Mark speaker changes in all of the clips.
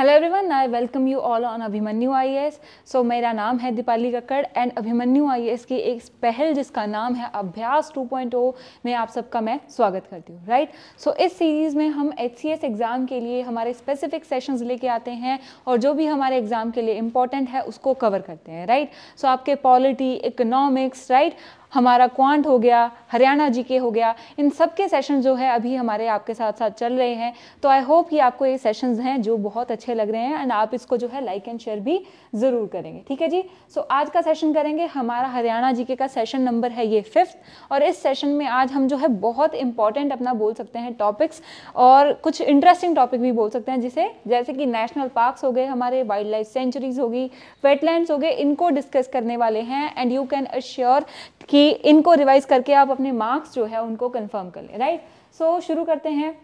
Speaker 1: Hello everyone I welcome you all on Abhimanyu IAS so मेरा नाम है दीपाली कक्कड़ एंड अभिमन्यू आईएएस की एक पहल जिसका नाम है अभ्यास 2.0 में आप सबका मैं स्वागत करती हूँ राइट सो इस सीरीज़ में हम एच एग्ज़ाम के लिए हमारे स्पेसिफिक सेशंस लेके आते हैं और जो भी हमारे एग्ज़ाम के लिए इंपॉर्टेंट है उसको कवर करते हैं राइट right? सो so, आपके पॉलिटी इकोनॉमिक्स राइट right? हमारा क्वांट हो गया हरियाणा जी के हो गया इन सब के सेशन जो है अभी हमारे आपके साथ साथ चल रहे हैं तो आई होप कि आपको ये सेशंस हैं जो बहुत अच्छे लग रहे हैं एंड आप इसको जो है लाइक एंड शेयर भी ज़रूर करेंगे ठीक है जी सो so, आज का सेशन करेंगे हमारा हरियाणा जी के का सेशन नंबर है ये फिफ्थ और इस सेशन में आज हम जो है बहुत इंपॉर्टेंट अपना बोल सकते हैं टॉपिक्स और कुछ इंटरेस्टिंग टॉपिक भी बोल सकते हैं जिसे जैसे कि नेशनल पार्क्स हो गए हमारे वाइल्ड लाइफ सेंचुरीज होगी वेटलैंड्स हो गए इनको डिस्कस करने वाले हैं एंड यू कैन अश्योर कि इनको रिवाइज करके आप अपने मार्क्स जो है उनको कन्फर्म कर लें राइट सो शुरू करते हैं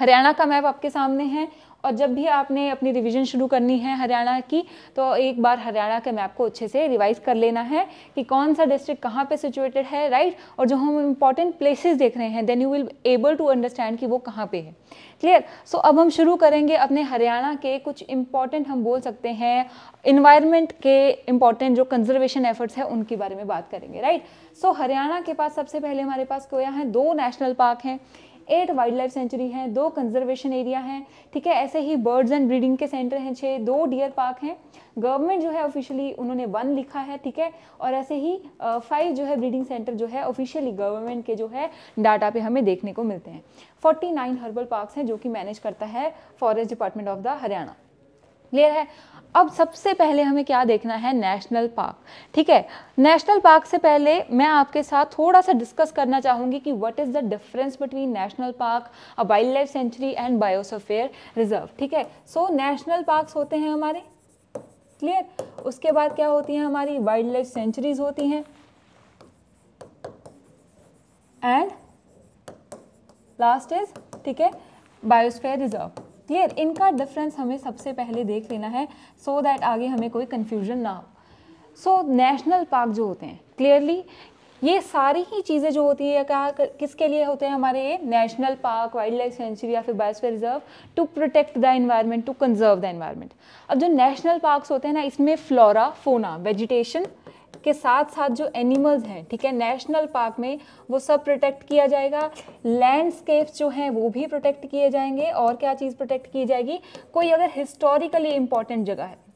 Speaker 1: हरियाणा का मैप आपके सामने है और जब भी आपने अपनी रिविज़न शुरू करनी है हरियाणा की तो एक बार हरियाणा के मैप को अच्छे से रिवाइज़ कर लेना है कि कौन सा डिस्ट्रिक्ट कहाँ पे सिचुएटेड है राइट और जो हम इंपॉर्टेंट प्लेसेस देख रहे हैं then you will able to understand कि वो कहाँ पे है क्लियर सो so, अब हम शुरू करेंगे अपने हरियाणा के कुछ इम्पॉर्टेंट हम बोल सकते हैं इन्वायरमेंट के इम्पॉर्टेंट जो कंजर्वेशन एफर्ट्स हैं उनके बारे में बात करेंगे राइट सो so, हरियाणा के पास सबसे पहले हमारे पास क्या है दो नेशनल पार्क हैं एट वाइल्ड लाइफ सेंचुरी हैं दो कंजर्वेशन एरिया हैं ठीक है ऐसे ही बर्ड्स एंड ब्रीडिंग के सेंटर हैं छः दो डियर पार्क हैं गवर्नमेंट जो है ऑफिशियली उन्होंने वन लिखा है ठीक है और ऐसे ही फाइव जो है ब्रीडिंग सेंटर जो है ऑफिशियली गवर्नमेंट के जो है डाटा पे हमें देखने को मिलते हैं 49 हर्बल पार्क्स हैं जो कि मैनेज करता है forest department of the Haryana clear है अब सबसे पहले हमें क्या देखना है नेशनल पार्क ठीक है नेशनल पार्क से पहले मैं आपके साथ थोड़ा सा डिस्कस करना चाहूंगी कि what is the difference between national park a wild life sanctuary and biosphere reserve ठीक है सो नेशनल पार्क्स होते हैं हमारे क्लियर उसके बाद क्या होती है हमारी वाइल्ड लाइफ सेंचुरीज होती हैं एंड लास्ट इज ठीक है बायोस्फेयर रिजर्व क्लियर इनका डिफरेंस हमें सबसे पहले देख लेना है सो so दैट आगे हमें कोई कन्फ्यूजन ना हो सो नेशनल पार्क जो होते हैं क्लियरली ये सारी ही चीज़ें जो होती है क्या किसके लिए होते हैं हमारे ये national park wild life sanctuary या फिर biosphere reserve to protect the environment to conserve the environment अब जो नेशनल पार्क्स होते हैं ना इसमें फ्लोरा फोना वेजिटेशन के साथ साथ जो एनिमल्स हैं ठीक है नेशनल पार्क में वो सब प्रोटेक्ट किया जाएगा लैंडस्केप्स जो हैं वो भी प्रोटेक्ट किए जाएंगे और क्या चीज़ प्रोटेक्ट की जाएगी कोई अगर हिस्टोरिकली इम्पॉर्टेंट जगह है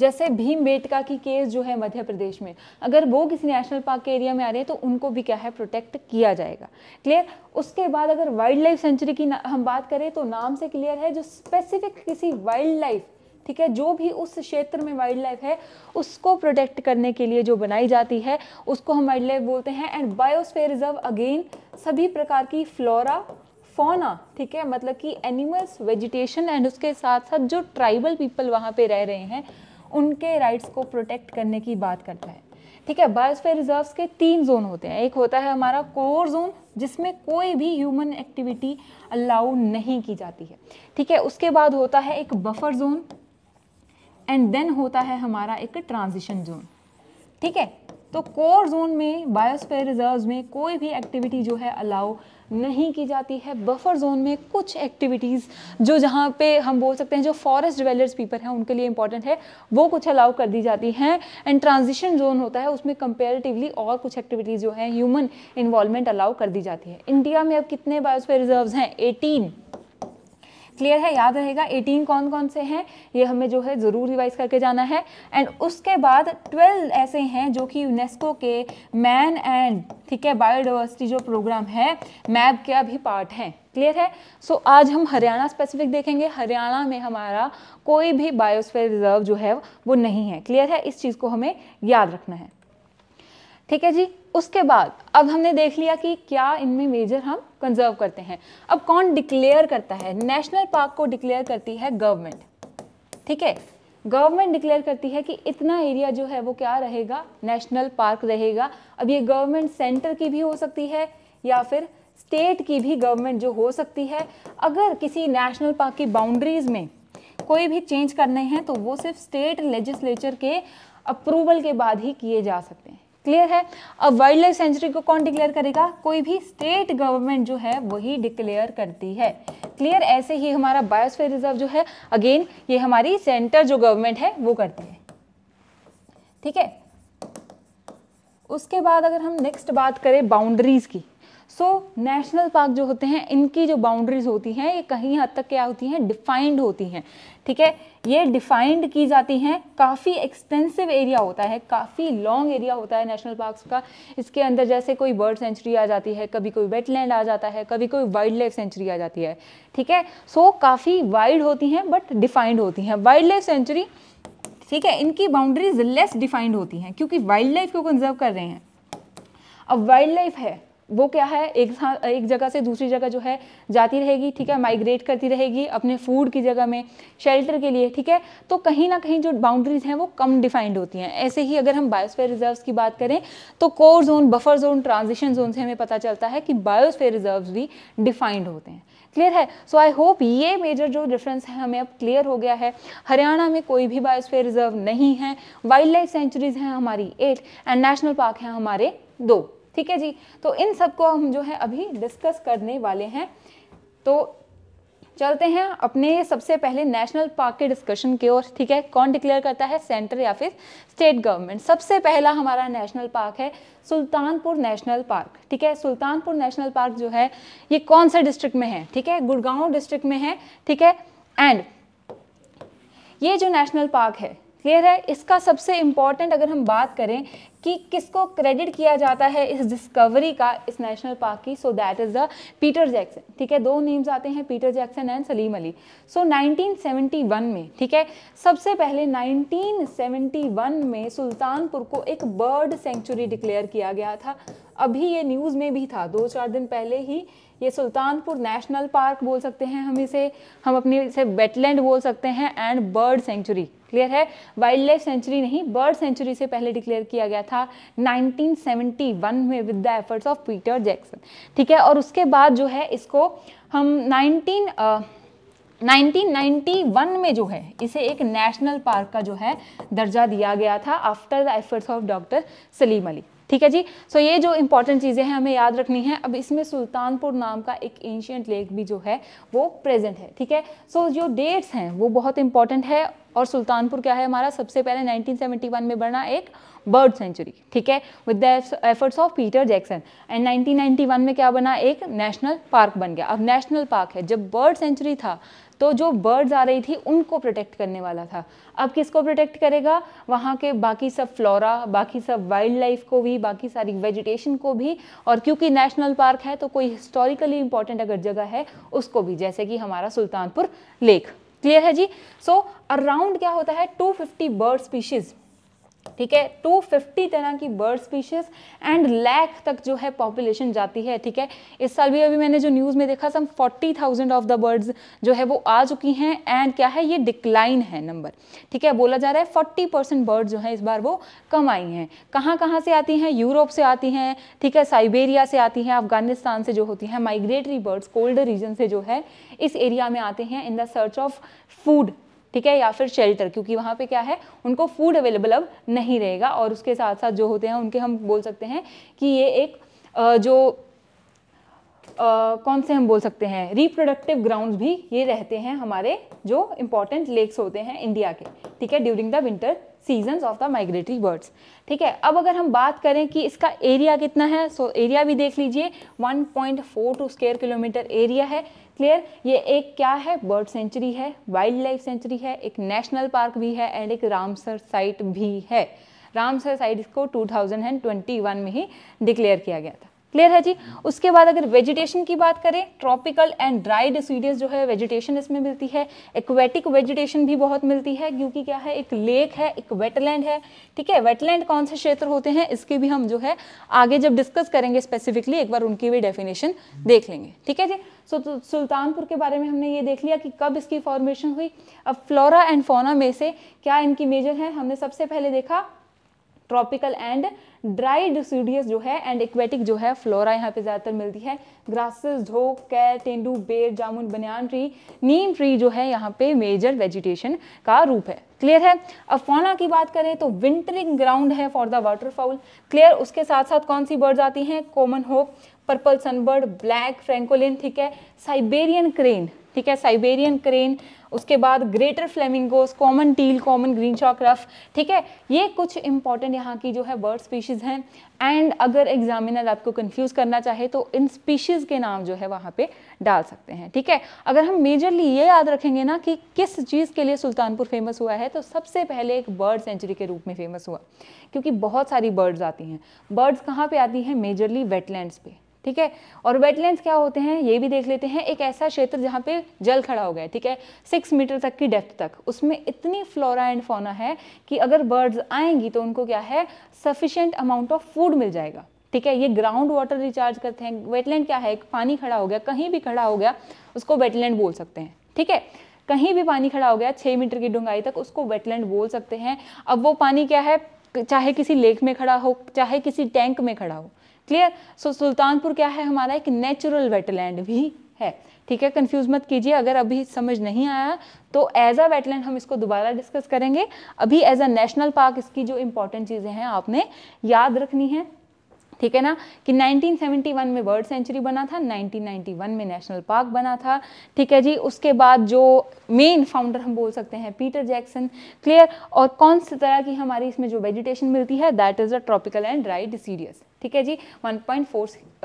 Speaker 1: जैसे भीम बेटका की केस जो है मध्य प्रदेश में अगर वो किसी नेशनल पार्क के एरिया में आ रहे हैं तो उनको भी क्या है प्रोटेक्ट किया जाएगा क्लियर उसके बाद अगर वाइल्ड लाइफ सेंचुरी की हम बात करें तो नाम से क्लियर है जो स्पेसिफिक किसी वाइल्ड लाइफ ठीक है जो भी उस क्षेत्र में वाइल्ड लाइफ है उसको प्रोटेक्ट करने के लिए जो बनाई जाती है उसको हम वाइल्ड लाइफ बोलते हैं एंड बायोस्फेयर रिजर्व अगेन सभी प्रकार की फ्लोरा फोना ठीक है मतलब कि एनिमल्स वेजिटेशन एंड उसके साथ साथ जो ट्राइबल पीपल वहाँ पे रह रहे हैं उनके राइट्स को प्रोटेक्ट करने की बात करता है ठीक है बायोस्फेयर रिजर्व्स के तीन जोन होते हैं एक होता है हमारा कोर जोन जिसमें कोई भी ह्यूमन एक्टिविटी अलाउ नहीं की जाती है ठीक है उसके बाद होता है एक बफर जोन एंड देन होता है हमारा एक ट्रांजिशन जोन ठीक है तो कोर जोन में बायोस्फेयर रिजर्व में कोई भी एक्टिविटी जो है अलाउ नहीं की जाती है बफर जोन में कुछ एक्टिविटीज़ जो जहाँ पे हम बोल सकते हैं जो फॉरेस्ट डिवेलर्स पीपल हैं उनके लिए इंपॉर्टेंट है वो कुछ अलाउ कर दी जाती हैं एंड ट्रांजिशन जोन होता है उसमें कंपेरेटिवली और कुछ एक्टिविटीज़ जो है ह्यूमन इन्वॉलमेंट अलाउ कर दी जाती है इंडिया में अब कितने बायोस्फेयर रिजर्व हैं एटीन क्लियर है याद रहेगा एटीन कौन कौन से हैं ये हमें जो है ज़रूर रिवाइज करके जाना है एंड उसके बाद ट्वेल्व ऐसे हैं जो कि यूनेस्को के मैन एंड ठीक है बायोडाइवर्सिटी जो प्रोग्राम है मैप के अभी पार्ट हैं क्लियर है सो so, आज हम हरियाणा स्पेसिफिक देखेंगे हरियाणा में हमारा कोई भी बायोस्फेयर रिजर्व जो है वो नहीं है क्लियर है इस चीज़ को हमें याद रखना है ठीक है जी उसके बाद अब हमने देख लिया कि क्या इनमें मेजर हम कंजर्व करते हैं अब कौन डिक्लेयर करता है नेशनल पार्क को डिक्लेयर करती है गवर्नमेंट ठीक है गवर्नमेंट डिक्लेयर करती है कि इतना एरिया जो है वो क्या रहेगा नेशनल पार्क रहेगा अब ये गवर्नमेंट सेंटर की भी हो सकती है या फिर स्टेट की भी गवर्नमेंट जो हो सकती है अगर किसी नेशनल पार्क की बाउंड्रीज़ में कोई भी चेंज करने हैं तो वो सिर्फ स्टेट लेजिस्लेचर के अप्रूवल के बाद ही किए जा सकते हैं क्लियर है अब वाइल्ड लाइफ सेंचुरी को कौन डिक्लेयर करेगा कोई भी स्टेट गवर्नमेंट जो है वही डिक्लेयर करती है क्लियर ऐसे ही हमारा बायोस्फीयर रिजर्व जो है अगेन ये हमारी सेंटर जो गवर्नमेंट है वो करती है ठीक है उसके बाद अगर हम नेक्स्ट बात करें बाउंड्रीज़ की सो नेशनल पार्क जो होते हैं इनकी जो बाउंड्रीज होती हैं ये कहीं हद तक क्या होती हैं डिफाइंड होती हैं ठीक है ये डिफाइंड की जाती हैं काफ़ी एक्सटेंसिव एरिया होता है काफ़ी लॉन्ग एरिया होता है नेशनल पार्क्स का इसके अंदर जैसे कोई बर्ड सेंचुरी आ जाती है कभी कोई वेटलैंड आ जाता है कभी कोई वाइल्ड लाइफ सेंचुरी आ जाती है ठीक है सो काफ़ी वाइड होती हैं बट डिफाइंड होती हैं वाइल्ड लाइफ सेंचुरी ठीक है इनकी बाउंड्रीज लेस डिफाइंड होती हैं क्योंकि वाइल्ड लाइफ को कंजर्व कर रहे हैं अब वाइल्ड लाइफ है वो क्या है एक एक जगह से दूसरी जगह जो है जाती रहेगी ठीक है माइग्रेट करती रहेगी अपने फूड की जगह में शेल्टर के लिए ठीक है तो कहीं ना कहीं जो बाउंड्रीज हैं वो कम डिफाइंड होती हैं ऐसे ही अगर हम बायोस्फेयर रिजर्व्स की बात करें तो core zone buffer zone transition zone से हमें पता चलता है कि बायोस्फेयर रिजर्व भी डिफाइंड होते हैं क्लियर है सो आई होप ये मेजर जो डिफरेंस है हमें अब क्लियर हो गया है हरियाणा में कोई भी बायोस्फेयर रिजर्व नहीं है वाइल्ड लाइफ सेंचुरीज हैं हमारी एट एंड नेशनल पार्क हैं हमारे दो ठीक है जी तो इन सब को हम जो है अभी डिस्कस करने वाले हैं तो चलते हैं अपने सबसे पहले नेशनल पार्क के डिस्कशन की ओर ठीक है कौन डिक्लेयर करता है सेंटर या फिर स्टेट गवर्नमेंट सबसे पहला हमारा नेशनल पार्क है सुल्तानपुर नेशनल पार्क ठीक है सुल्तानपुर नेशनल पार्क जो है ये कौन से डिस्ट्रिक्ट में है ठीक है गुड़गांव डिस्ट्रिक्ट में है ठीक है एंड ये जो नेशनल पार्क है क्लियर है इसका सबसे इम्पॉर्टेंट अगर हम बात करें कि किसको क्रेडिट किया जाता है इस डिस्कवरी का इस नेशनल पार्क की so that is the Peter Jackson ठीक है दो नेम्स आते हैं Peter Jackson and Salim Ali so so, 1971 में ठीक है सबसे पहले 1971 में सुल्तानपुर को एक बर्ड सेंचुरी डिक्लेयर किया गया था अभी ये न्यूज़ में भी था दो चार दिन पहले ही ये सुल्तानपुर नेशनल पार्क बोल सकते हैं हम इसे हम अपनी इसे वेटलैंड बोल सकते हैं एंड बर्ड सेंचुरी क्लियर है वाइल्ड लाइफ सेंचुरी नहीं बर्ड सेंचुरी से पहले डिक्लेयर किया गया था 1971 में with the efforts of Peter Jackson ठीक है और उसके बाद जो है इसको हम 19 uh, 1991 में जो है इसे एक नेशनल पार्क का जो है दर्जा दिया गया था after the efforts of doctor Salim Ali ठीक है जी सो ये जो इंपॉर्टेंट चीज़ें हैं हमें याद रखनी है अब इसमें सुल्तानपुर नाम का एक एंशियंट लेक भी जो है वो प्रेजेंट है ठीक है सो जो डेट्स हैं वो बहुत इंपॉर्टेंट है और सुल्तानपुर क्या है हमारा सबसे पहले 1971 में बना एक बर्ड सेंचुरी ठीक है with the efforts of Peter Jackson and 1991 में क्या बना एक नेशनल पार्क बन गया अब नेशनल पार्क है जब बर्ड सेंचुरी था तो जो बर्ड्स आ रही थी उनको प्रोटेक्ट करने वाला था अब किसको प्रोटेक्ट करेगा वहाँ के बाकी सब फ्लोरा बाकी सब वाइल्ड लाइफ को भी बाकी सारी वेजिटेशन को भी और क्योंकि नेशनल पार्क है तो कोई हिस्टोरिकली इंपॉर्टेंट अगर जगह है उसको भी जैसे कि हमारा सुल्तानपुर लेक क्लियर है जी सो so, अराउंड क्या होता है 250 बर्ड स्पीशीज़ ठीक है 250 तरह की बर्ड स्पीशीज एंड लैख तक जो है पॉपुलेशन जाती है ठीक है इस साल भी अभी मैंने जो न्यूज़ में देखा सम 40,000 ऑफ द बर्ड्स जो है वो आ चुकी हैं एंड क्या है ये डिक्लाइन है नंबर ठीक है बोला जा रहा है 40 परसेंट बर्ड जो है इस बार वो कम आई हैं कहाँ कहाँ से आती हैं यूरोप से आती हैं ठीक है साइबेरिया से आती हैं अफगानिस्तान से जो होती हैं माइग्रेटरी बर्ड्स कोल्ड रीजन से जो है इस एरिया में आते हैं in the search of food ठीक है या फिर शेल्टर क्योंकि वहाँ पे क्या है उनको फूड अवेलेबल अब नहीं रहेगा और उसके साथ साथ जो होते हैं उनके हम बोल सकते हैं कि ये एक जो Uh, कौन से हम बोल सकते हैं रिप्रोडक्टिव ग्राउंड भी ये रहते हैं हमारे जो इंपॉर्टेंट लेक्स होते हैं इंडिया के ठीक है during the winter season of the migratory birds ठीक है अब अगर हम बात करें कि इसका एरिया कितना है सो so, एरिया भी देख लीजिए 1.4 टू स्केयर किलोमीटर एरिया है क्लियर ये एक क्या है बर्ड सेंचुरी है वाइल्ड लाइफ सेंचुरी है एक नेशनल पार्क भी है एंड एक रामसर साइट भी है रामसर साइट इसको 2021 में ही डिक्लेयर किया गया था क्लियर है जी उसके बाद अगर वेजिटेशन की बात करें ट्रॉपिकल एंड ड्राई डिसीडियस जो है वेजिटेशन इसमें मिलती है एक्वेटिक वेजिटेशन भी बहुत मिलती है क्योंकि क्या है एक लेक है एक वेटलैंड है ठीक है वेटलैंड कौन से क्षेत्र होते हैं इसके भी हम जो है आगे जब डिस्कस करेंगे स्पेसिफिकली एक बार उनकी भी डेफिनेशन देख लेंगे ठीक है जी सो so, तो सुल्तानपुर के बारे में हमने ये देख लिया कि कब इसकी फॉर्मेशन हुई अब फ्लोरा एंड फोना में से क्या इनकी मेजर है हमने सबसे पहले देखा ट्रॉपिकल एंड ड्राई डिसीडियस जो है एंड एक्वेटिक जो है फ्लोरा यहाँ पे ज़्यादातर मिलती है ग्रासेस ढोक कैर तेंदू बेर जामुन बनियान ट्री नीम ट्री जो है यहाँ पे मेजर वेजिटेशन का रूप है क्लियर है अब फौना की बात करें तो विंटरिंग ग्राउंड है फॉर द वाटरफाउल क्लियर उसके साथ साथ कौन सी बर्ड्स आती हैं common hoopoe purple sunbird black francolin ठीक है साइबेरियन क्रेन ठीक है साइबेरियन क्रेन उसके बाद greater flamingos common teal common green चौक रफ ठीक है ये कुछ इंपॉर्टेंट यहाँ की जो है बर्ड स्पीशीज़ हैं एंड अगर एग्जामिनर आपको कंफ्यूज करना चाहे तो इन स्पीशीज़ के नाम जो है वहाँ पे डाल सकते हैं ठीक है अगर हम मेजरली ये याद रखेंगे ना कि किस चीज़ के लिए सुल्तानपुर फेमस हुआ है तो सबसे पहले एक बर्ड सेंचुरी के रूप में फेमस हुआ क्योंकि बहुत सारी बर्ड्स आती हैं बर्ड्स कहाँ पर आती हैं मेजरली वेटलैंड्स पे ठीक है और वेटलैंड क्या होते हैं ये भी देख लेते हैं एक ऐसा क्षेत्र जहाँ पे जल खड़ा हो गया ठीक है सिक्स मीटर तक की डेप्थ तक उसमें इतनी फ्लोरा एंड फोना है कि अगर बर्ड्स आएंगी तो उनको क्या है सफिशियंट अमाउंट ऑफ फूड मिल जाएगा ठीक है ये ग्राउंड वाटर रिचार्ज करते हैं वेटलैंड क्या है पानी खड़ा हो गया कहीं भी खड़ा हो गया उसको वेटलैंड बोल सकते हैं ठीक है कहीं भी पानी खड़ा हो गया छः मीटर की डूंगाई तक उसको वेटलैंड बोल सकते हैं अब वो पानी क्या है चाहे किसी लेक में खड़ा हो चाहे किसी टैंक में खड़ा हो क्लियर सो सुल्तानपुर क्या है हमारा एक नेचुरल वेटलैंड भी है ठीक है कंफ्यूज मत कीजिए अगर अभी समझ नहीं आया तो एज अ वेटलैंड हम इसको दोबारा डिस्कस करेंगे अभी एज अ नेशनल पार्क इसकी जो इंपॉर्टेंट चीज़ें हैं आपने याद रखनी है ठीक है ना कि 1971 में बर्ड सेंचुरी बना था 1991 में नेशनल पार्क बना था ठीक है जी उसके बाद जो मेन फाउंडर हम बोल सकते हैं पीटर जैक्सन क्लियर और कौन सी तरह की हमारी इसमें जो वेजिटेशन मिलती है that is a tropical and dry deciduous ठीक है जी 1.4 पॉइंट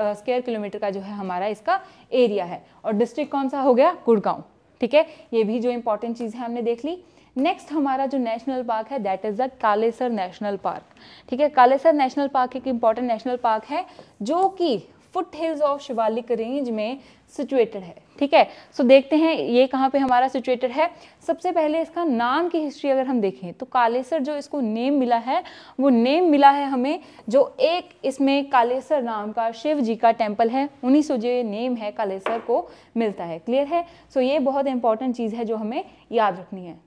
Speaker 1: स्क्वेयर किलोमीटर का जो है हमारा इसका एरिया है और डिस्ट्रिक्ट कौन सा हो गया गुड़गांव ठीक है ये भी जो इंपॉर्टेंट चीज़ है हमने देख ली नेक्स्ट हमारा जो नेशनल पार्क है that is the Kalesar national park ठीक है कालेसर नेशनल पार्क एक इम्पॉर्टेंट नेशनल पार्क है जो कि foot hills of Shivalik range में सिचुएटेड है ठीक है सो देखते हैं ये कहाँ पे हमारा सिचुएटेड है सबसे पहले इसका नाम की हिस्ट्री अगर हम देखें तो कालेसर जो इसको नेम मिला है वो नेम मिला है हमें जो एक इसमें कालेसर नाम का शिव जी का टेम्पल है उन्हीं से जो ये नेम है कालेसर को मिलता है क्लियर है सो so, ये बहुत इंपॉर्टेंट चीज़ है जो हमें याद रखनी है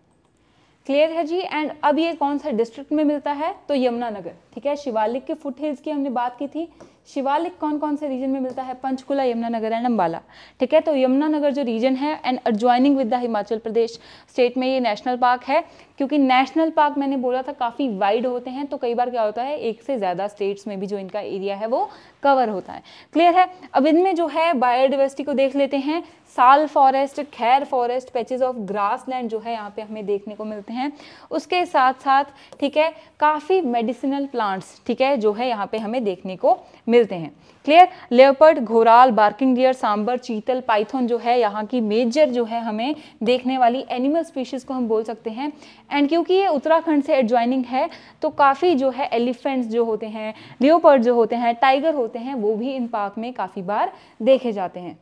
Speaker 1: क्लियर है जी एंड अब ये कौन सा डिस्ट्रिक्ट में मिलता है तो यमुनानगर ठीक है शिवालिक के फुट हिल्स की हमने बात की थी शिवालिक कौन कौन से रीजन में मिलता है पंचकुला यमुनानगर एंड अम्बाला ठीक है तो यमुनानगर जो रीजन है and adjoining with the Himachal Pradesh state में ये नेशनल पार्क है क्योंकि नेशनल पार्क मैंने बोला था काफ़ी वाइड होते हैं तो कई बार क्या होता है एक से ज़्यादा स्टेट्स में भी जो इनका एरिया है वो कवर होता है क्लियर है अब इनमें जो है बायोडाइवर्सिटी को देख लेते हैं साल फॉरेस्ट खैर forest patches of grass land जो है यहाँ पे हमें देखने को मिलते हैं उसके साथ साथ ठीक है काफ़ी मेडिसिनल प्लांट्स ठीक है जो है यहाँ पे हमें देखने को मिलते हैं clear leopard goral barking deer sambar chital python जो है यहाँ की मेजर जो है हमें देखने वाली एनिमल स्पीशीज को हम बोल सकते हैं एंड क्योंकि ये उत्तराखंड से एडजॉइनिंग है तो काफ़ी जो है एलिफेंट्स जो होते हैं लियोपर्ड जो होते हैं टाइगर होते हैं वो भी इन पार्क में काफ़ी बार देखे जाते हैं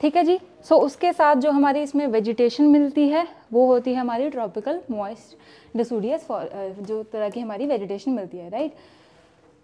Speaker 1: ठीक है जी सो so, उसके साथ जो हमारी इसमें वेजिटेशन मिलती है वो होती है हमारी ट्रॉपिकल मॉइस्ट डिसूडियस जो तरह की हमारी वेजिटेशन मिलती है राइट right?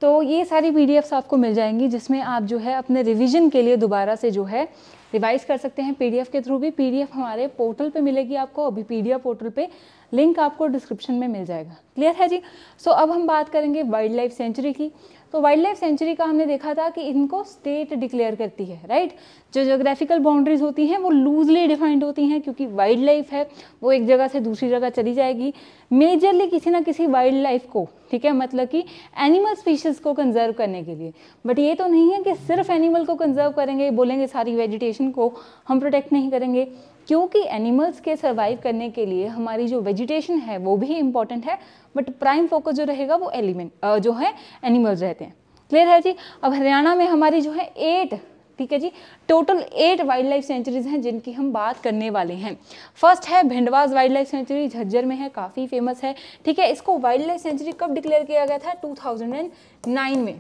Speaker 1: तो ये सारी पी आपको मिल जाएंगी जिसमें आप जो है अपने रिविज़न के लिए दोबारा से जो है रिवाइज कर सकते हैं पीडीएफ के थ्रू भी पीडीएफ हमारे पोर्टल पे मिलेगी आपको अभी पीडीएफ पोर्टल पे लिंक आपको डिस्क्रिप्शन में मिल जाएगा क्लियर है जी सो so, अब हम बात करेंगे वाइल्ड लाइफ सेंचुरी की तो वाइल्ड लाइफ सेंचुरी का हमने देखा था कि इनको स्टेट डिक्लेयर करती है राइट जो जोग्राफिकल बाउंड्रीज होती हैं वो लूजली डिफाइंड होती हैं क्योंकि वाइल्ड लाइफ है वो एक जगह से दूसरी जगह चली जाएगी मेजरली किसी ना किसी वाइल्ड लाइफ को ठीक है मतलब कि एनिमल स्पीशीज़ को कंजर्व करने के लिए बट ये तो नहीं है कि सिर्फ एनिमल को कंजर्व करेंगे बोलेंगे सारी वेजिटेशन को हम प्रोटेक्ट नहीं करेंगे क्योंकि एनिमल्स के सर्वाइव करने के लिए हमारी जो वेजिटेशन है वो भी इम्पॉर्टेंट है बट प्राइम फोकस जो रहेगा वो एलिमेंट जो है एनिमल्स रहते हैं क्लियर है जी अब हरियाणा में हमारी जो है एट ठीक है जी total eight wild life sanctuaries हैं जिनकी हम बात करने वाले हैं फर्स्ट है Bhindawas wild life sanctuary Jhajjar में है काफ़ी फेमस है ठीक है इसको वाइल्ड लाइफ सेंचुरी कब डिक्लेयर किया गया था 2009 में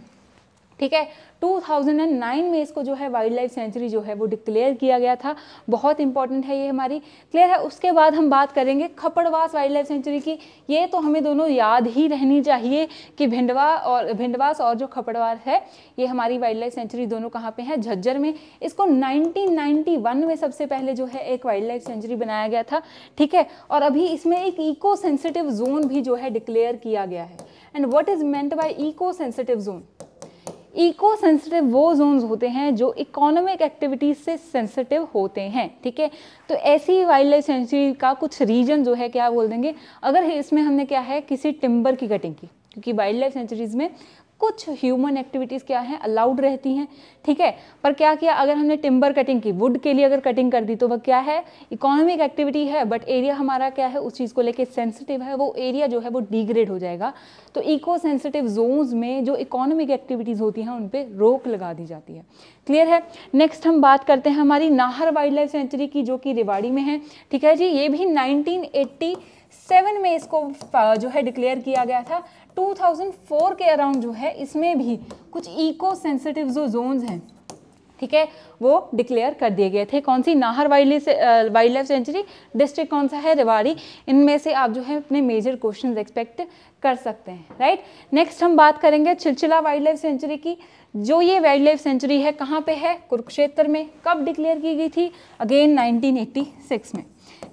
Speaker 1: ठीक है 2009 में इसको जो है वाइल्ड लाइफ सेंचुरी जो है वो डिक्लेयर किया गया था बहुत इंपॉर्टेंट है ये हमारी क्लियर है उसके बाद हम बात करेंगे खपड़वास वाइल्ड लाइफ सेंचुरी की ये तो हमें दोनों याद ही रहनी चाहिए कि भिंडवा और भिंडवास और जो खपड़वास है ये हमारी वाइल्ड लाइफ सेंचुरी दोनों कहाँ पे हैं झज्जर में इसको नाइनटीन में सबसे पहले जो है एक वाइल्ड लाइफ सेंचुरी बनाया गया था ठीक है और अभी इसमें एक इको सेंसिटिव जोन भी जो है डिक्लेयर किया गया है and what is meant by eco sensitive zone eco sensitive वो जोन्स होते हैं जो इकोनॉमिक एक्टिविटीज़ से सेंसिटिव होते हैं ठीक है तो ऐसी वाइल्ड लाइफ सेंचुरी का कुछ रीजन जो है क्या बोल देंगे अगर इसमें हमने क्या है किसी टिम्बर की कटिंग की क्योंकि वाइल्ड लाइफ सेंचुरीज़ में कुछ ह्यूमन एक्टिविटीज़ क्या हैं अलाउड रहती हैं ठीक है पर क्या किया अगर हमने टिम्बर कटिंग की वुड के लिए अगर कटिंग कर दी तो वह क्या है इकोनॉमिक एक्टिविटी है बट एरिया हमारा क्या है उस चीज़ को लेके सेंसिटिव है वो एरिया जो है वो डिग्रेड हो जाएगा तो इको सेंसिटिव जोन्स में जो इकोनॉमिक एक्टिविटीज़ होती हैं उन पर रोक लगा दी जाती है क्लियर है नेक्स्ट हम बात करते हैं हमारी नाहर वाइल्ड लाइफ सेंचुरी की जो कि रिवाड़ी में है ठीक है जी ये भी नाइनटीन सेवन में इसको जो है डिक्लेयर किया गया था 2004 के अराउंड जो है इसमें भी कुछ इको सेंसिटिव जो जोन्स हैं ठीक है वो डिक्लेयर कर दिए गए थे कौन सी नाहर वाइल्ड से वाइल्ड लाइफ सेंचुरी डिस्ट्रिक्ट कौन सा है रेवाड़ी इनमें से आप जो है अपने मेजर क्वेश्चन एक्सपेक्ट कर सकते हैं राइट नेक्स्ट हम बात करेंगे चिलचिला वाइल्ड लाइफ सेंचुरी की जो ये वाइल्ड लाइफ सेंचुरी है कहाँ पे है कुरुक्षेत्र में कब डिक्लेयर की गई थी अगेन नाइनटीन में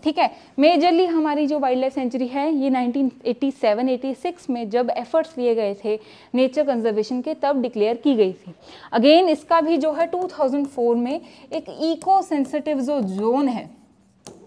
Speaker 1: ठीक है मेजरली हमारी जो वाइल्ड लाइफ सेंचुरी है ये 1987-86 में जब एफर्ट्स लिए गए थे नेचर कंजर्वेशन के तब डिक्लेयर की गई थी अगेन इसका भी जो है 2004 में एक इको सेंसिटिव जो जोन है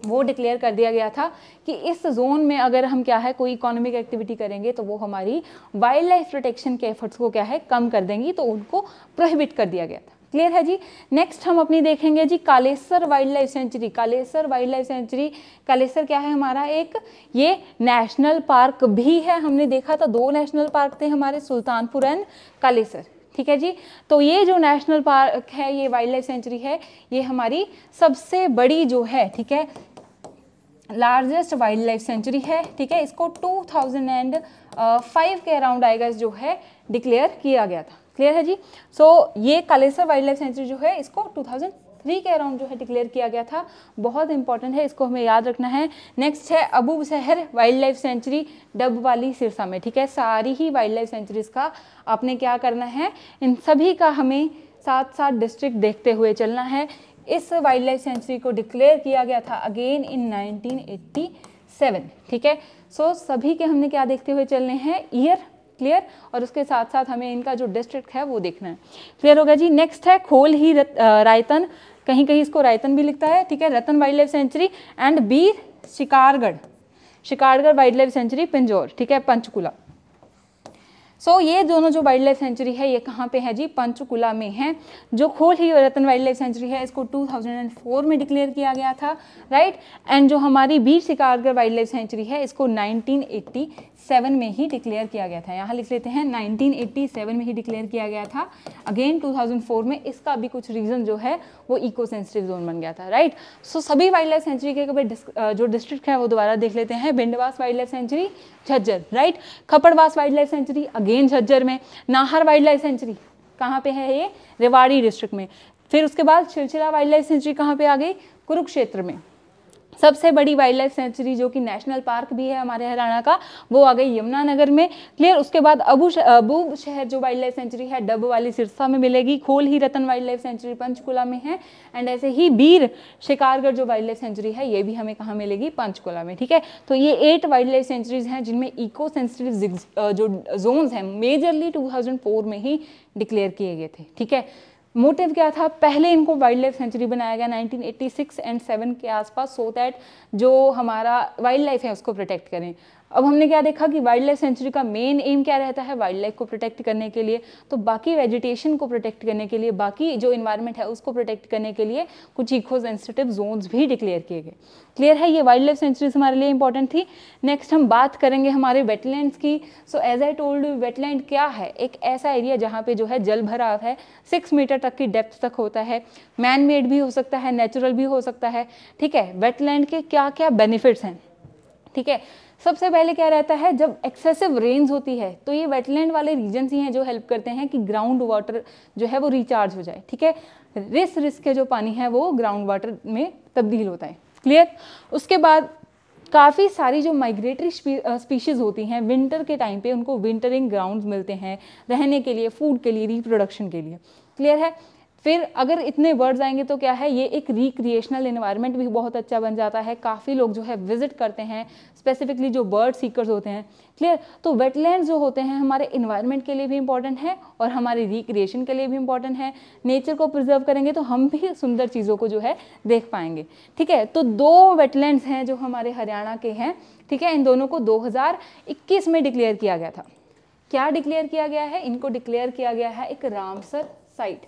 Speaker 1: वो डिक्लेयर कर दिया गया था कि इस जोन में अगर हम क्या है कोई इकोनॉमिक एक्टिविटी करेंगे तो वो हमारी वाइल्ड लाइफ प्रोटेक्शन के एफर्ट्स को क्या है कम कर देंगी तो उनको प्रोहिबिट कर दिया गया था क्लियर है जी नेक्स्ट हम अपनी देखेंगे जी Kalesar wild life sanctuary Kalesar wild life sanctuary Kalesar क्या है हमारा एक ये नेशनल पार्क भी है हमने देखा था दो नेशनल पार्क थे हमारे सुल्तानपुर एंड कालेसर ठीक है जी तो ये जो नेशनल पार्क है ये वाइल्ड लाइफ सेंचुरी है ये हमारी सबसे बड़ी जो है ठीक है लार्जेस्ट वाइल्ड लाइफ सेंचुरी है ठीक है इसको फाइव के अराउंड आएगा जो है डिक्लेयर किया गया था क्लियर है जी सो so, ये कालेसर वाइल्ड लाइफ सेंचुरी जो है इसको 2003 के अराउंड जो है डिक्लेयर किया गया था बहुत इंपॉर्टेंट है इसको हमें याद रखना है नेक्स्ट है अबू शहर वाइल्ड लाइफ सेंचुरी डब वाली सिरसा में ठीक है सारी ही वाइल्ड लाइफ सेंचुरीज का आपने क्या करना है इन सभी का हमें साथ साथ डिस्ट्रिक्ट देखते हुए चलना है इस वाइल्ड लाइफ सेंचुरी को डिक्लेयर किया गया था अगेन इन 1987 ठीक है सो so, सभी के हमने क्या देखते हुए चलने हैं ईयर क्लियर और उसके साथ साथ हमें इनका जो डिस्ट्रिक्ट है वो देखना है क्लियर होगा जी नेक्स्ट है खोल ही रत, आ, रायतन कहीं कहीं इसको रायतन भी लिखता है ठीक है Raitan wild life sanctuary and Bir Shikargarh Shikargarh wild life sanctuary Pinjore ठीक है पंचकुला सो so, ये दोनों जो वाइल्ड लाइफ सेंचुरी है ये कहाँ पे है जी पंचकुला में है जो Khol Hi Raitan wild life sanctuary है इसको 2004 में डिक्लेयर किया गया था राइट एंड जो हमारी Bir Shikargarh wild life sanctuary है इसको 1987 में ही डिक्लेयर किया गया था यहाँ लिख लेते हैं 1987 में ही डिक्लेयर किया गया था अगेन 2004 में इसका भी कुछ रीज़न जो है वो इको सेंसिटिव जोन बन गया था राइट सो so, सभी वाइल्ड लाइफ सेंचुरी के कभी जो डिस्ट्रिक्ट है वो दोबारा देख लेते हैं Bhindawas wild life sanctuary Jhajjar right Khaparwas wild life sanctuary again Jhajjar में नाहर वाइल्ड लाइफ सेंचुरी कहाँ पे है ये रेवाड़ी डिस्ट्रिक्ट में फिर उसके बाद चिलचिला वाइल्ड लाइफ सेंचुरी कहाँ पे आ गई कुरुक्षेत्र में सबसे बड़ी वाइल्ड लाइफ सेंचुरी जो कि नेशनल पार्क भी है हमारे हरियाणा का वो आ गई यमुनानगर में क्लियर उसके बाद अबू अबू शहर जो वाइल्ड लाइफ सेंचुरी है डब वाली सिरसा में मिलेगी Khol Hi Raitan wild life sanctuary Panchkula में है एंड ऐसे ही बीर शिकारगढ़ जो वाइल्ड लाइफ सेंचुरी है ये भी हमें कहाँ मिलेगी पंचकुला में ठीक है तो ये एट वाइल्ड लाइफ सेंचुरीज हैं जिनमें इको सेंसिटिव जो जोन्स हैं मेजरली टू में ही डिक्लेयर किए गए थे ठीक है मोटिव क्या था पहले इनको वाइल्ड लाइफ सेंचुरी बनाया गया 1986 एंड 7 के आसपास सो दैट जो हमारा वाइल्ड लाइफ है उसको प्रोटेक्ट करें अब हमने क्या देखा कि वाइल्ड लाइफ सेंचुरी का मेन एम क्या रहता है वाइल्ड लाइफ को प्रोटेक्ट करने के लिए तो बाकी वेजिटेशन को प्रोटेक्ट करने के लिए बाकी जो इन्वायरमेंट है उसको प्रोटेक्ट करने के लिए कुछ इको सेंसिटिव जोन्स भी डिक्लेयर किए गए क्लियर है ये वाइल्ड लाइफ सेंचुरीज हमारे लिए इंपॉर्टेंट थी नेक्स्ट हम बात करेंगे हमारे वेटलैंड्स की so as I told wetland क्या है एक ऐसा एरिया जहाँ पे जो है जल भराव है सिक्स मीटर तक की डेप्थ तक होता है मैन मेड भी हो सकता है नेचुरल भी हो सकता है ठीक है वेटलैंड के क्या क्या बेनिफिट्स हैं ठीक है सबसे पहले क्या रहता है जब एक्सेसिव रेन्स होती है तो ये वेटलैंड वाले रीजन्स ही हैं जो हेल्प करते हैं कि ग्राउंड वाटर जो है वो रिचार्ज हो जाए ठीक है रिस रिस्क के जो पानी है वो ग्राउंड वाटर में तब्दील होता है क्लियर उसके बाद काफ़ी सारी जो माइग्रेटरी स्पीशीज़ होती हैं विंटर के टाइम पे उनको विंटरिंग ग्राउंड मिलते हैं रहने के लिए फूड के लिए रिप्रोडक्शन के लिए क्लियर है फिर अगर इतने वर्ड्स आएंगे तो क्या है ये एक रिक्रिएशनल इन्वायरमेंट भी बहुत अच्छा बन जाता है काफ़ी लोग जो है विजिट करते हैं स्पेसिफिकली जो बर्ड सीकर्स होते हैं क्लियर तो वेटलैंड जो होते हैं हमारे इन्वायरमेंट के लिए भी इंपॉर्टेंट है और हमारे रिक्रिएशन के लिए भी इंपॉर्टेंट है नेचर को प्रिजर्व करेंगे तो हम भी सुंदर चीज़ों को जो है देख पाएंगे ठीक है तो दो वेटलैंड हैं जो हमारे हरियाणा के हैं ठीक है इन दोनों को दो में डिक्लेयर किया गया था क्या डिक्लेयर किया गया है इनको डिक्लेयर किया गया है एक रामसर साइट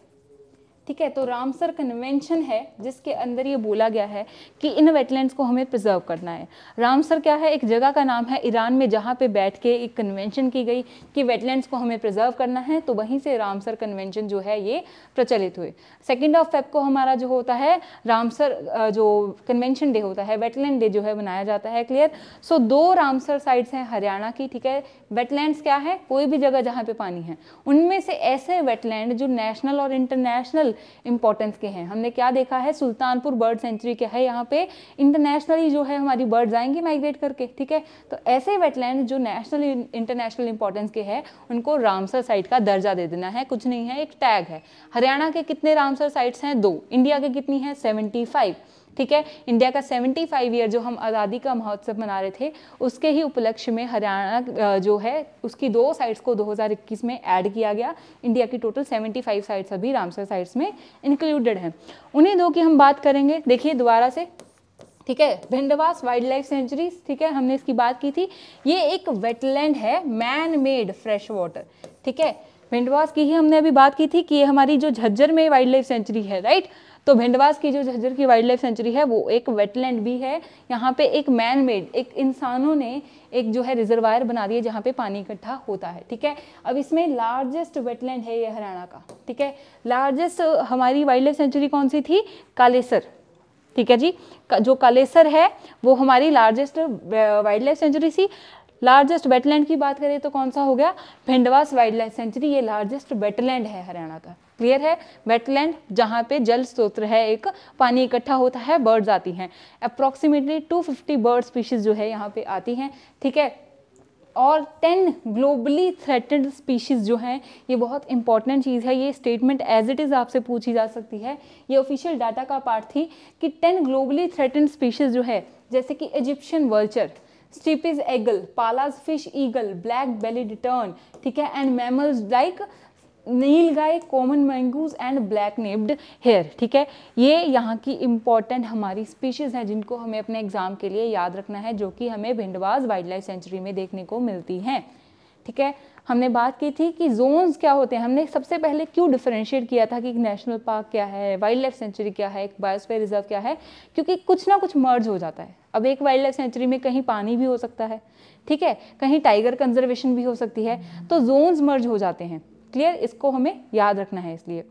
Speaker 1: ठीक है तो रामसर कन्वेंशन है जिसके अंदर ये बोला गया है कि इन वेटलैंड्स को हमें प्रिजर्व करना है रामसर क्या है एक जगह का नाम है ईरान में जहाँ पे बैठ के एक कन्वेंशन की गई कि वेटलैंड्स को हमें प्रिजर्व करना है तो वहीं से रामसर कन्वेंशन जो है ये प्रचलित हुए सेकेंड ऑफ फेब को हमारा जो होता है रामसर जो कन्वेंशन डे होता है वेटलैंड डे जो है मनाया जाता है क्लियर सो दो रामसर साइट्स हैं हरियाणा की ठीक है वेटलैंड्स क्या है कोई भी जगह जहाँ पे पानी है उनमें से ऐसे वेटलैंड जो नेशनल और इंटरनेशनल इंटरनेशनल इंपॉर्टेंस के हैं हमने क्या देखा है सुल्तानपुर बर्ड सेंचुरी के है यहाँ पे इंटरनेशनली जो है हमारी बर्ड्स आएंगी माइग्रेट करके ठीक है तो ऐसे वेटलैंड जो नेशनल इंटरनेशनल इंपॉर्टेंस के हैं उनको रामसर साइट का दर्जा दे देना है कुछ नहीं है एक टैग है हरियाणा के कितने रामसर साइट्स हैं दो इंडिया के कितनी है सेवेंटी ठीक है इंडिया का 75 ईयर जो हम आज़ादी का महोत्सव मना रहे थे उसके ही उपलक्ष्य में हरियाणा जो है उसकी दो साइट्स को 2021 में ऐड किया गया इंडिया की टोटल 75 साइट्स अभी रामसर साइट्स में इंक्लूडेड हैं उन्हें दो की हम बात करेंगे देखिए दोबारा से ठीक है भिंडवास वाइल्ड लाइफ सेंचुरी ठीक है हमने इसकी बात की थी ये एक वेटलैंड है मैन मेड फ्रेश वाटर ठीक है भिंडवास की ही हमने अभी बात की थी कि ये हमारी जो झज्जर में वाइल्ड लाइफ सेंचुरी है राइट right? तो भिंडवास की जो झज्जर की वाइल्ड लाइफ सेंचुरी है वो एक वेटलैंड भी है यहाँ पे एक मैन मेड एक इंसानों ने एक जो है रिजर्वायर बना दिया जहाँ पे पानी इकट्ठा होता है ठीक है अब इसमें लार्जेस्ट वेटलैंड है ये हरियाणा का ठीक है लार्जेस्ट हमारी वाइल्ड लाइफ सेंचुरी कौन सी थी कालेसर ठीक है जी जो कालेसर है वो हमारी लार्जेस्ट वाइल्ड लाइफ सेंचुरी थी लार्जेस्ट वेटलैंड की बात करें तो कौन सा हो गया भिंडवास वाइल्ड लाइफ सेंचुरी ये लार्जेस्ट वेटलैंड है हरियाणा का क्लियर है वेटलैंड जहाँ पे जल स्रोत है एक पानी इकट्ठा होता है बर्ड्स आती हैं अप्रॉक्सीमेटली 250 बर्ड स्पीशीज़ जो है यहाँ पे आती हैं ठीक है और टेन ग्लोबली थ्रेटेड स्पीशीज़ जो हैं ये बहुत इंपॉर्टेंट चीज़ है ये स्टेटमेंट एज इट इज़ आपसे पूछी जा सकती है ये ऑफिशियल डाटा का पार्ट थी कि टेन ग्लोबली थ्रेटेड स्पीशीज़ जो है जैसे कि Egyptian vulture steppe eagle Pallas's fish eagle black bellied tern ठीक है and mammals like nilgai common mongoose and black naped hare ठीक है ये यहाँ की इम्पॉर्टेंट हमारी स्पीशीज़ हैं जिनको हमें अपने एग्ज़ाम के लिए याद रखना है जो कि हमें भिंडवास वाइल्ड लाइफ सेंचुरी में देखने को मिलती हैं ठीक है हमने बात की थी कि जोन्स क्या होते हैं हमने सबसे पहले क्यों डिफ्रेंशिएट किया था कि एक नेशनल पार्क क्या है वाइल्ड लाइफ सेंचुरी क्या है एक बायोस्फेयर रिजर्व क्या है क्योंकि कुछ ना कुछ मर्ज हो जाता है अब एक वाइल्ड लाइफ सेंचुरी में कहीं पानी भी हो सकता है ठीक है कहीं टाइगर कंजर्वेशन भी हो सकती है तो जोन्स मर्ज हो जाते हैं क्लियर इसको हमें याद रखना है इसलिए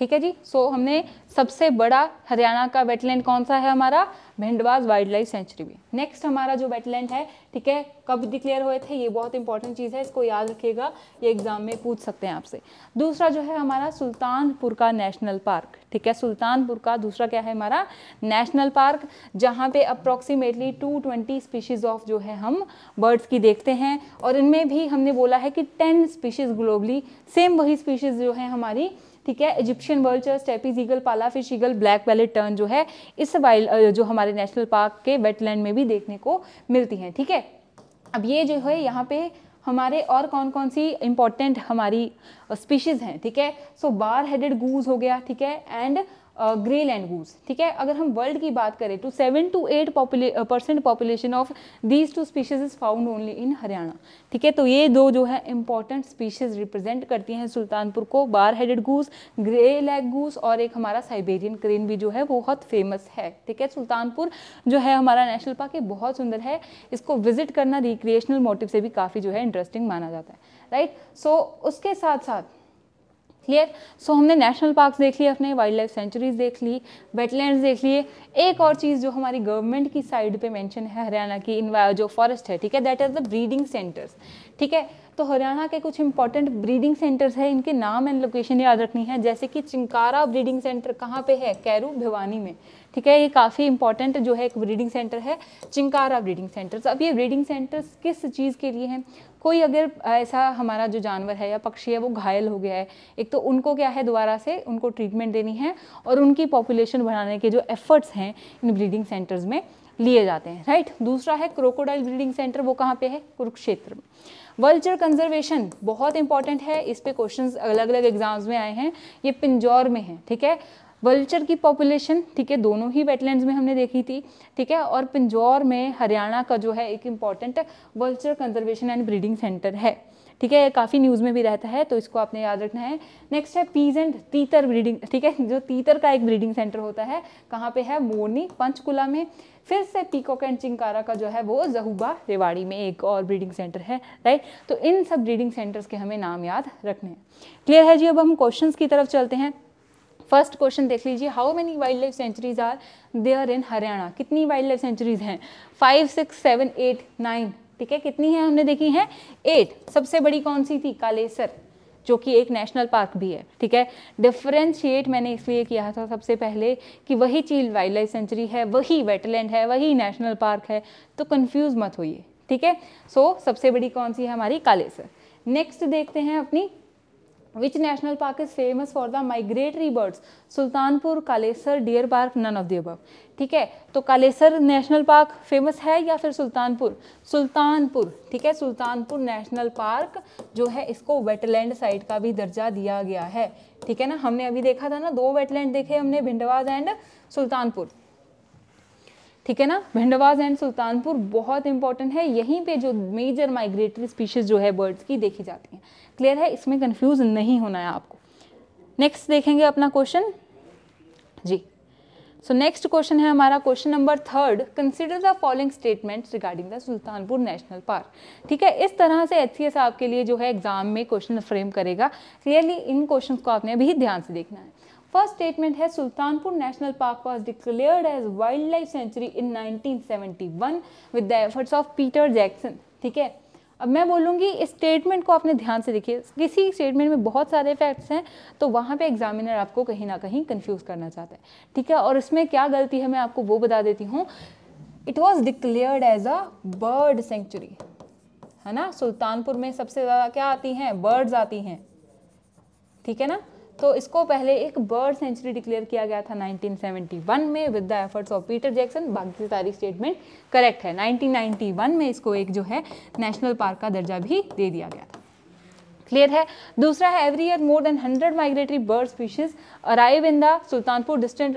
Speaker 1: ठीक है जी सो so, हमने सबसे बड़ा हरियाणा का वेटलैंड कौन सा है हमारा भिंडवास वाइल्ड लाइफ सेंचुरी में नेक्स्ट हमारा जो वेटलैंड है ठीक है कब डिक्लेयर हुए थे ये बहुत इंपॉर्टेंट चीज़ है इसको याद रखिएगा ये एग्जाम में पूछ सकते हैं आपसे दूसरा जो है हमारा सुल्तानपुर का नेशनल पार्क ठीक है सुल्तानपुर का दूसरा क्या है हमारा नेशनल पार्क जहाँ पे अप्रॉक्सीमेटली 220 स्पीशीज़ ऑफ जो है हम बर्ड्स की देखते हैं और इनमें भी हमने बोला है कि 10 स्पीशीज़ ग्लोबली सेम वही स्पीशीज़ जो है हमारी ठीक है Egyptian vulture steppe eagle Pallas's fish eagle black bellied tern जो है इस वाइल्ड जो हमारे नेशनल पार्क के वेटलैंड में भी देखने को मिलती हैं ठीक है अब ये जो है यहाँ पे हमारे और कौन कौन सी इंपॉर्टेंट हमारी स्पीशीज़ हैं ठीक है सो बार हेडेड गूज हो गया ठीक है एंड ग्रे लैंड लैंगूस ठीक है अगर हम वर्ल्ड की बात करें तो seven to eight percent population of these two species is found only in Haryana ठीक है तो ये दो जो है इंपॉर्टेंट स्पीशीज रिप्रेजेंट करती हैं सुल्तानपुर को bar headed goose grey lag goose और एक हमारा साइबेरियन क्रेन भी जो है वो बहुत फेमस है ठीक है सुल्तानपुर जो है हमारा नेशनल पार्क ये बहुत सुंदर है इसको विजिट करना रिक्रिएशनल मोटिव से भी काफ़ी जो है इंटरेस्टिंग माना जाता है राइट right? सो so, उसके साथ साथ क्लियर सो हमने नेशनल पार्क्स देख लिए अपने वाइल्ड लाइफ सेंचुरीज देख ली वेटलैंड्स देख लिए एक और चीज़ जो हमारी गवर्नमेंट की साइड पे मेंशन है हरियाणा की uh, जो फॉरेस्ट है ठीक है that is the breeding centres ठीक है तो हरियाणा के कुछ इंपॉर्टेंट ब्रीडिंग सेंटर्स हैं इनके नाम एंड लोकेशन याद रखनी है जैसे कि चिंकारा ब्रीडिंग सेंटर कहाँ पे है कैरू भिवानी में ठीक है ये काफ़ी इंपॉर्टेंट जो है एक ब्रीडिंग सेंटर है चिंकारा ब्रीडिंग सेंटर्स अब ये ब्रीडिंग सेंटर्स किस चीज़ के लिए हैं कोई अगर ऐसा हमारा जो जानवर है या पक्षी है वो घायल हो गया है एक तो उनको क्या है दोबारा से उनको ट्रीटमेंट देनी है और उनकी पॉपुलेशन बढ़ाने के जो एफर्ट्स हैं इन ब्रीडिंग सेंटर्स में लिए जाते हैं राइट दूसरा है क्रोकोडाइल ब्रीडिंग सेंटर वो कहाँ पे है कुरुक्षेत्र में वल्चर कंजर्वेशन बहुत इंपॉर्टेंट है इस पे क्वेश्चन अलग अलग एग्जाम्स में आए हैं ये पिंजौर में है ठीक है वल्चर की पॉपुलेशन ठीक है दोनों ही वेटलैंड्स में हमने देखी थी ठीक है और पिंजौर में हरियाणा का जो है एक important vulture conservation and breeding centre है ठीक है काफ़ी न्यूज़ में भी रहता है तो इसको आपने याद रखना है नेक्स्ट है पीजेंट तीतर ब्रीडिंग ठीक है जो तीतर का एक ब्रीडिंग सेंटर होता है कहाँ पे है मोरनी पंचकुला में फिर से पीकॉक एंड चिंकारा का जो है वो जहूबा रेवाड़ी में एक और ब्रीडिंग सेंटर है राइट तो इन सब ब्रीडिंग सेंटर्स के हमें नाम याद रखने हैं क्लियर है जी अब हम क्वेश्चन की तरफ चलते हैं फर्स्ट क्वेश्चन देख लीजिए how many wild life sanctuaries are there in Haryana कितनी वाइल्ड लाइफ सेंचुरीज हैं five six seven eight nine ठीक है कितनी है हमने देखी है एट सबसे बड़ी कौन सी थी कालेसर जो कि एक नेशनल पार्क भी है ठीक है डिफ्रेंशिएट मैंने इसलिए किया था सबसे पहले कि वही चील वाइल्ड लाइफ सेंचुरी है वही वेटलैंड है वही नेशनल पार्क है तो कन्फ्यूज मत होइए ठीक है सो so, सबसे बड़ी कौन सी है हमारी कालेसर नेक्स्ट देखते हैं अपनी Which national park is famous for the migratory birds? Sultanpur Kalesar deer park none of the above ठीक है तो कालेसर नेशनल पार्क फेमस है या फिर सुल्तानपुर सुल्तानपुर ठीक है सुल्तानपुर नेशनल पार्क जो है इसको वेटलैंड साइट का भी दर्जा दिया गया है ठीक है ना हमने अभी देखा था ना दो वेटलैंड देखे हमने भिंडवाज एंड सुल्तानपुर ठीक है ना भिंडवाज एंड सुल्तानपुर बहुत इंपॉर्टेंट है यहीं पे जो मेजर माइग्रेटरी स्पीशीज जो है बर्ड्स की देखी जाती हैं क्लियर है इसमें कंफ्यूज नहीं होना है आपको नेक्स्ट देखेंगे अपना क्वेश्चन जी सो नेक्स्ट क्वेश्चन है हमारा question number third consider the following statement regarding the Sultanpur national park ठीक है इस तरह से एच सी आपके लिए जो है एग्जाम में क्वेश्चन फ्रेम करेगा क्लियरली इन क्वेश्चन को आपने अभी ध्यान से देखना है फर्स्ट स्टेटमेंट है Sultanpur national park was declared as wild life sanctuary in 1971 with the efforts of Peter Jackson ठीक है अब मैं बोलूँगी इस स्टेटमेंट को आपने ध्यान से देखिए किसी स्टेटमेंट में बहुत सारे फैक्ट्स हैं तो वहाँ पे एग्जामिनर आपको कहीं ना कहीं कंफ्यूज करना चाहता है ठीक है और इसमें क्या गलती है मैं आपको वो बता देती हूँ it was declared as a bird sanctuary है ना सुल्तानपुर में सबसे ज़्यादा क्या आती हैं बर्ड्स आती हैं ठीक है ना तो इसको पहले एक बर्ड सेंचुरी डिक्लेयर किया गया था 1971 में with the efforts of Peter Jackson बाकी सारी स्टेटमेंट करेक्ट है 1991 में इसको एक जो है नेशनल पार्क का दर्जा भी दे दिया गया था क्लियर है दूसरा है every year more than hundred migratory bird species arrive in the Sultanpur distant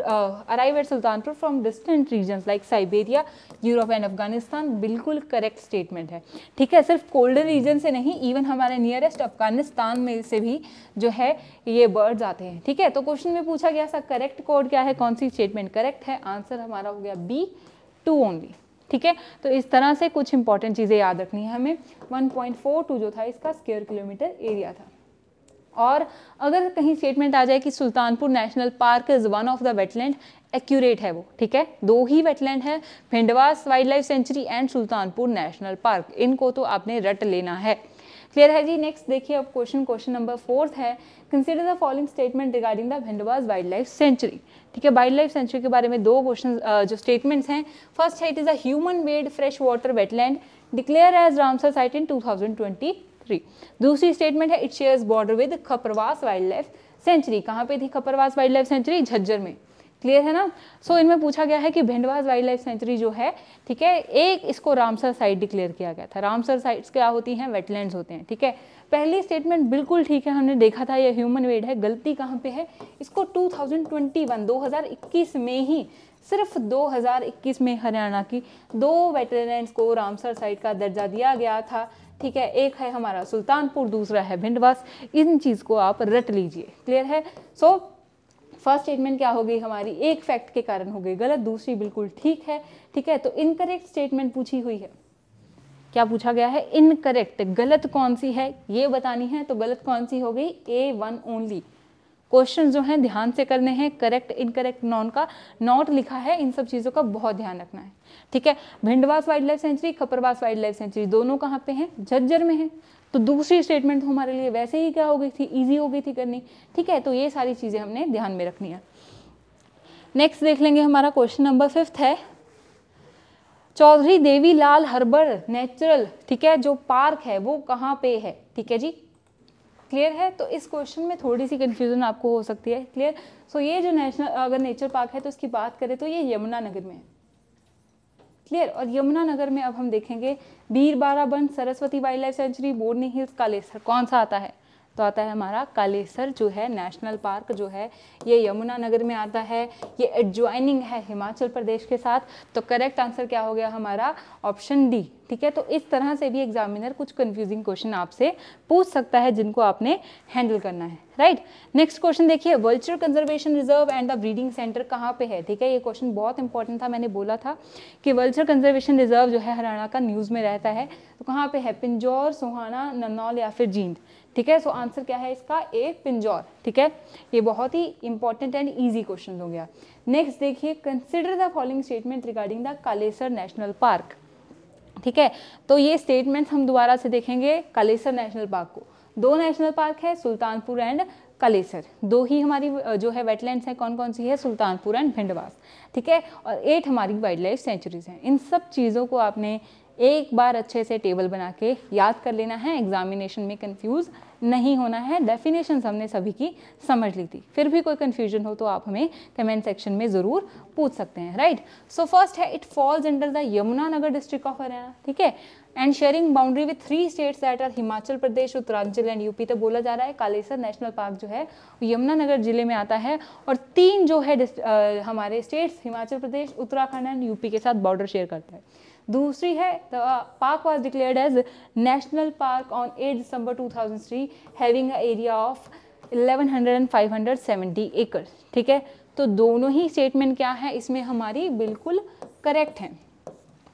Speaker 1: arrive at Sultanpur from distant region like Siberia Europe and Afghanistan बिल्कुल करेक्ट स्टेटमेंट है ठीक है सिर्फ कोल्डन रीजन से नहीं इवन हमारे नियरेस्ट अफगानिस्तान में से भी जो है ये बर्ड्स आते हैं ठीक है तो क्वेश्चन में पूछा गया सर करेक्ट कोड क्या है कौन सी स्टेटमेंट करेक्ट है आंसर हमारा हो गया बी टू ओनली ठीक है तो इस तरह से कुछ इंपॉर्टेंट चीज़ें याद रखनी है हमें 1.42 जो था इसका स्क्वेयर किलोमीटर एरिया था और अगर कहीं स्टेटमेंट आ जाए कि Sultanpur national park is one of the wetland accurate है वो ठीक है दो ही वेटलैंड है Bhindawas wild life sanctuary and Sultanpur national park इनको तो आपने रट लेना है क्लियर है जी नेक्स्ट देखिए अब क्वेश्चन क्वेश्चन नंबर फोर्थ है consider the following statement regarding the Bhindawas wild life sanctuary ठीक है वाइल्ड लाइफ सेंचुरी के बारे में दो क्वेश्चन जो स्टेटमेंट्स हैं फर्स्ट है it is a human fresh water wetland declare as Ramsar site in two दूसरी स्टेटमेंट है it shares border with Khaparwas wild life sanctuary कहाँ पे थी Khaparwas wild life sanctuary Jhajjar में क्लियर है ना सो so, इनमें पूछा गया है कि भिंडवास वाइल्ड लाइफ सेंचुरी जो है ठीक है एक इसको रामसर साइट डिक्लेयर किया गया था रामसर साइट्स क्या होती हैं वेटलैंड्स होते हैं ठीक है पहली स्टेटमेंट बिल्कुल ठीक है हमने देखा था यह ह्यूमन वेड है गलती कहाँ पे है इसको 2021 2021 में ही सिर्फ 2021 में हरियाणा की दो वेटलैंड्स को रामसर साइट का दर्जा दिया गया था ठीक है एक है हमारा सुल्तानपुर दूसरा है भिंडवास इन चीज़ को आप रट लीजिए क्लियर है सो so, फर्स्ट स्टेटमेंट क्या हो गई हमारी एक फैक्ट के कारण हो गई गलत दूसरी बिल्कुल ठीक है ठीक है तो इनकरेक्ट स्टेटमेंट पूछी हुई है क्या पूछा गया है इनकरेक्ट गलत कौन सी है ये बतानी है तो गलत कौन सी हो गई ए वन ओनली क्वेश्चन जो हैं ध्यान से करने हैं करेक्ट इनकरेक्ट नॉन का नॉट लिखा है इन सब चीज़ों का बहुत ध्यान रखना है ठीक है Bhindawas wild life sanctuary Khaparwas wild life sanctuary दोनों कहाँ पे हैं झज्जर में हैं तो दूसरी स्टेटमेंट तो हमारे लिए वैसे ही क्या हो गई थी ईजी हो गई थी करनी ठीक है तो ये सारी चीज़ें हमने ध्यान में रखनी है नेक्स्ट देख लेंगे हमारा क्वेश्चन नंबर फिफ्थ है चौधरी देवी लाल हर्बर नेचुरल ठीक है जो पार्क है वो कहाँ पे है ठीक है जी क्लियर है तो इस क्वेश्चन में थोड़ी सी कंफ्यूजन आपको हो सकती है क्लियर सो so, ये जो नेशनल अगर नेचर पार्क है तो इसकी बात करें तो ये यमुना नगर में है क्लियर और यमुनानगर में अब हम देखेंगे Bir Baraband Saraswati wild life sanctuary Morni hills Kalesar कौन सा आता है तो आता है हमारा कालेसर जो है नेशनल पार्क जो है ये यमुना नगर में आता है ये एडजॉइनिंग है हिमाचल प्रदेश के साथ तो करेक्ट आंसर क्या हो गया हमारा ऑप्शन डी ठीक है तो इस तरह से भी एग्जामिनर कुछ कंफ्यूजिंग क्वेश्चन आपसे पूछ सकता है जिनको आपने हैंडल करना है राइट नेक्स्ट क्वेश्चन देखिए vulture conservation reserve and the breeding centre कहाँ पे है ठीक है ये क्वेश्चन बहुत इंपॉर्टेंट था मैंने बोला था कि वर्ल्चर कंजर्वेशन रिजर्व जो है हरियाणा का न्यूज़ में रहता है तो कहाँ पे है पिंजौर सोहाना नन्नौल या फिर जींद ठीक है सो आंसर क्या है इसका ए पिंजौर ठीक है ये बहुत ही इंपॉर्टेंट एंड ईजी क्वेश्चन हो गया नेक्स्ट देखिए consider the following statement regarding the Kalesar national park ठीक है तो ये स्टेटमेंट हम दोबारा से देखेंगे कालेसर नेशनल पार्क को दो नेशनल पार्क है सुल्तानपुर एंड कालेसर दो ही हमारी जो है वेटलैंड्स हैं कौन कौन सी है सुल्तानपुर एंड भिंडवास ठीक है और एट हमारी वाइल्ड लाइफ सेंचुरीज हैं इन सब चीज़ों को आपने एक बार अच्छे से टेबल बना के याद कर लेना है एग्जामिनेशन में कंफ्यूज नहीं होना है डेफिनेशन हमने सभी की समझ ली थी फिर भी कोई कन्फ्यूजन हो तो आप हमें कमेंट सेक्शन में ज़रूर पूछ सकते हैं राइट सो फर्स्ट है it falls under the Yamunanagar district of Haryana ठीक है and sharing boundary with three states that are Himachal Pradesh Uttaranchal and UP तो बोला जा रहा है कालेसर नेशनल पार्क जो है यमुनानगर जिले में आता है और तीन जो है आ, uh, हमारे states Himachal Pradesh Uttarakhand and UP के साथ बॉर्डर शेयर करता है दूसरी है the park was declared as national park on 8 December 2003 having a area of 1100 एकड़ ठीक है तो दोनों ही स्टेटमेंट क्या है इसमें हमारी बिल्कुल करेक्ट है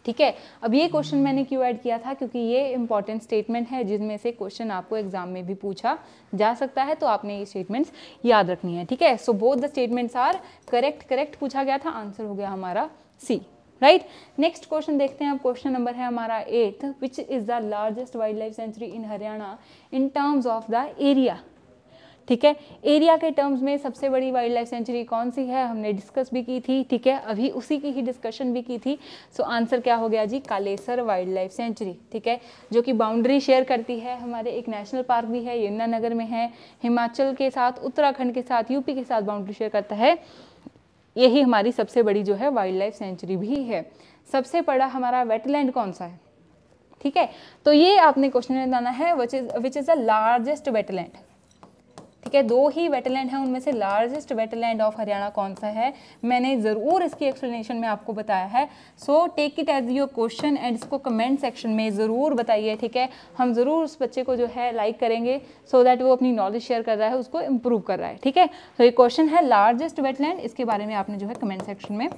Speaker 1: ठीक है अब ये क्वेश्चन मैंने क्यों ऐड किया था क्योंकि ये इंपॉर्टेंट स्टेटमेंट है जिसमें से क्वेश्चन आपको एग्जाम में भी पूछा जा सकता है तो आपने ये स्टेटमेंट्स याद रखनी है ठीक है so both the statements are correct correct पूछा गया था आंसर हो गया हमारा सी राइट नेक्स्ट क्वेश्चन देखते हैं अब क्वेश्चन नंबर है हमारा eight which is the largest wild life sanctuary in Haryana in terms of the area ठीक है एरिया के टर्म्स में सबसे बड़ी वाइल्ड लाइफ सेंचुरी कौन सी है हमने डिस्कस भी की थी ठीक है अभी उसी की ही डिस्कशन भी की थी सो so, आंसर क्या हो गया जी कालेसर वाइल्ड लाइफ सेंचुरी ठीक है जो कि बाउंड्री शेयर करती है हमारे एक नेशनल पार्क भी है यमुनानगर में है हिमाचल के साथ उत्तराखंड के साथ यूपी के साथ बाउंड्री शेयर करता है यही हमारी सबसे बड़ी जो है वाइल्ड लाइफ सेंचुरी भी है सबसे बड़ा हमारा वेटलैंड कौन सा है ठीक है तो ये आपने क्वेश्चन में जाना है which is which is the largest wetland ठीक है दो ही वेटलैंड है उनमें से लार्जेस्ट वेटलैंड ऑफ हरियाणा कौन सा है मैंने ज़रूर इसकी एक्सप्लेनेशन में आपको बताया है so take it as your question and इसको कमेंट सेक्शन में ज़रूर बताइए ठीक है हम ज़रूर उस बच्चे को जो है लाइक करेंगे सो so दैट वो अपनी नॉलेज शेयर कर रहा है उसको इम्प्रूव कर रहा है ठीक है तो ये क्वेश्चन है लार्जेस्ट वेटलैंड इसके बारे में आपने जो है कमेंट सेक्शन में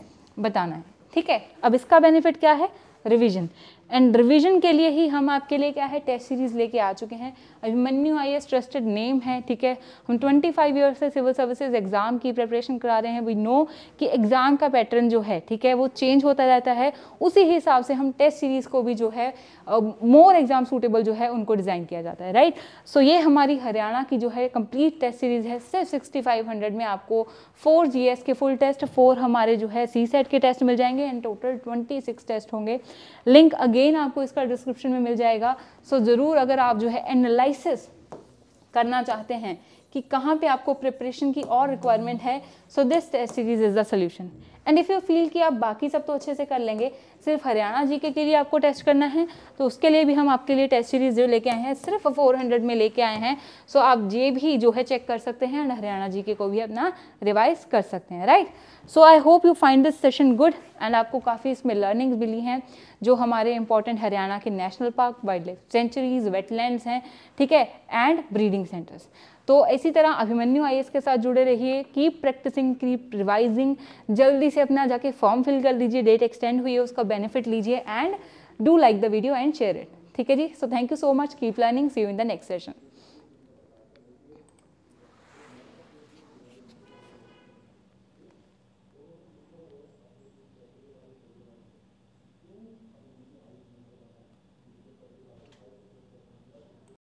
Speaker 1: बताना है ठीक है अब इसका बेनिफिट क्या है रिविजन एंड रिविजन के लिए ही हम आपके लिए क्या है टेस्ट सीरीज़ लेके आ चुके हैं Abhimanyu I S trusted name है ठीक है हम 25 फाइव ईयर से सिविल सर्विसेज एग्ज़ाम की प्रिपरेशन करा रहे हैं वी नो कि एग्ज़ाम का पैटर्न जो है ठीक है वो चेंज होता रहता है उसी हिसाब से हम टेस्ट सीरीज़ को भी जो है मोर एग्ज़ाम सूटेबल जो है उनको डिज़ाइन किया जाता है राइट सो so, ये हमारी हरियाणा की जो है कंप्लीट टेस्ट सीरीज़ है सिर्फ सिक्सटी फाइव हंड्रेड में आपको फोर जी एस के फुल टेस्ट फोर हमारे जो है सी सेट e के टेस्ट मिल जाएंगे and total twenty six test होंगे लिंक अगेन आपको इसका डिस्क्रिप्शन में मिल जाएगा सो so, ज़रूर अगर आप जो है एनालिसिस करना चाहते हैं कि कहाँ पे आपको प्रिपरेशन की और रिक्वायरमेंट है so this test series is the solution and if you feel कि आप बाकी सब तो अच्छे से कर लेंगे सिर्फ हरियाणा जी के लिए आपको टेस्ट करना है तो उसके लिए भी हम आपके लिए टेस्ट सीरीज जो लेके आए हैं सिर्फ 400 में लेके आए हैं सो so आप ये भी जो है चेक कर सकते हैं एंड हरियाणा जी के को भी अपना रिवाइज कर सकते हैं right so I hope you find this session good and आपको काफ़ी इसमें लर्निंग्स मिली हैं जो हमारे इंपॉर्टेंट हरियाणा के national park wild life sanctuaries wetland हैं ठीक है एंड ब्रीडिंग सेंटर्स तो इसी तरह अभिमन्यु आई के साथ जुड़े रहिए कीप प्रैक्टिसिंग कीप रिवाइजिंग जल्दी से अपना जाके फॉर्म फिल कर दीजिए डेट एक्सटेंड हुई है उसका बेनिफिट लीजिए and do like the video and share it ठीक है जी so thank you so much keep learning see you in the next session